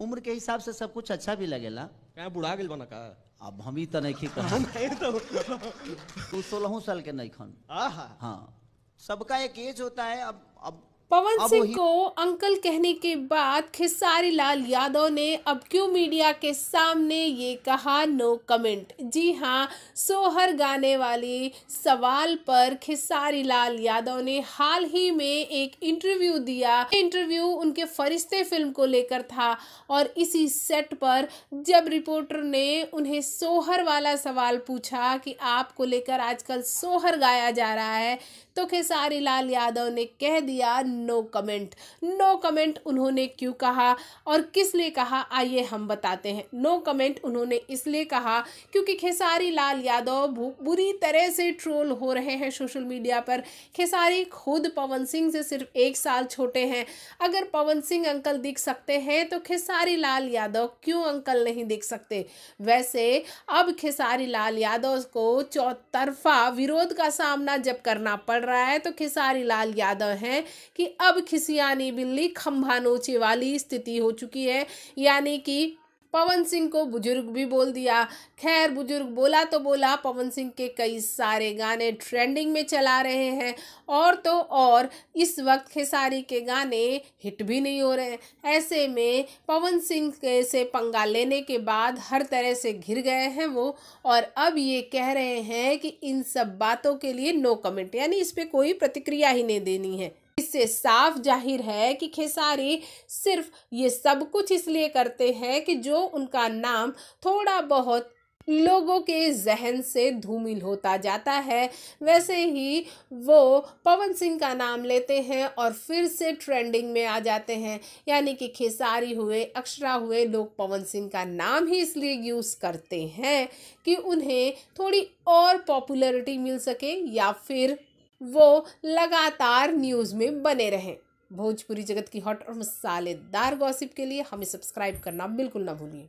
उम्र के हिसाब से सब कुछ अच्छा भी लगेला क्या बुढ़ा गेल बना का अब हम ही तो नहीं तू तो। सोलह साल के नहीं खन हाँ सबका एक एज होता है अब अब पवन सिंह को अंकल कहने के बाद खेसारी लाल यादव ने अब क्यों मीडिया के सामने ये कहा नो कमेंट जी हाँ सोहर गाने वाले सवाल पर खेसारी लाल यादव ने हाल ही में एक इंटरव्यू दिया इंटरव्यू उनके फरिश्ते फिल्म को लेकर था और इसी सेट पर जब रिपोर्टर ने उन्हें सोहर वाला सवाल पूछा कि आपको लेकर आजकल सोहर गाया जा रहा है तो खेसारी लाल यादव ने कह दिया नो कमेंट नो कमेंट उन्होंने क्यों कहा और किस लिए कहा आइए हम बताते हैं नो कमेंट उन्होंने इसलिए कहा क्योंकि खेसारी लाल यादव बुरी तरह से ट्रोल हो रहे हैं सोशल मीडिया पर खेसारी खुद पवन सिंह से सिर्फ एक साल छोटे हैं अगर पवन सिंह अंकल दिख सकते हैं तो खेसारी लाल यादव क्यों अंकल नहीं दिख सकते वैसे अब खेसारी लाल यादव को चौतरफा विरोध का सामना जब करना पड़ रहा है तो खेसारी लाल यादव हैं कि कि अब खिसियानी बिल्ली खंभा नोचे वाली स्थिति हो चुकी है यानी कि पवन सिंह को बुजुर्ग भी बोल दिया खैर बुजुर्ग बोला तो बोला पवन सिंह के कई सारे गाने ट्रेंडिंग में चला रहे हैं और तो और इस वक्त खेसारी के गाने हिट भी नहीं हो रहे ऐसे में पवन सिंह से पंगा लेने के बाद हर तरह से घिर गए हैं वो और अब ये कह रहे हैं कि इन सब बातों के लिए नो कमेंट यानी इस पर कोई प्रतिक्रिया ही नहीं देनी है इससे साफ जाहिर है कि खेसारी सिर्फ ये सब कुछ इसलिए करते हैं कि जो उनका नाम थोड़ा बहुत लोगों के जहन से धूमिल होता जाता है वैसे ही वो पवन सिंह का नाम लेते हैं और फिर से ट्रेंडिंग में आ जाते हैं यानी कि खेसारी हुए अक्षरा हुए लोग पवन सिंह का नाम ही इसलिए यूज़ करते हैं कि उन्हें थोड़ी और पॉपुलैरिटी मिल सके या फिर वो लगातार न्यूज़ में बने रहें भोजपुरी जगत की हॉट और मसालेदार गॉसिप के लिए हमें सब्सक्राइब करना बिल्कुल ना भूलिए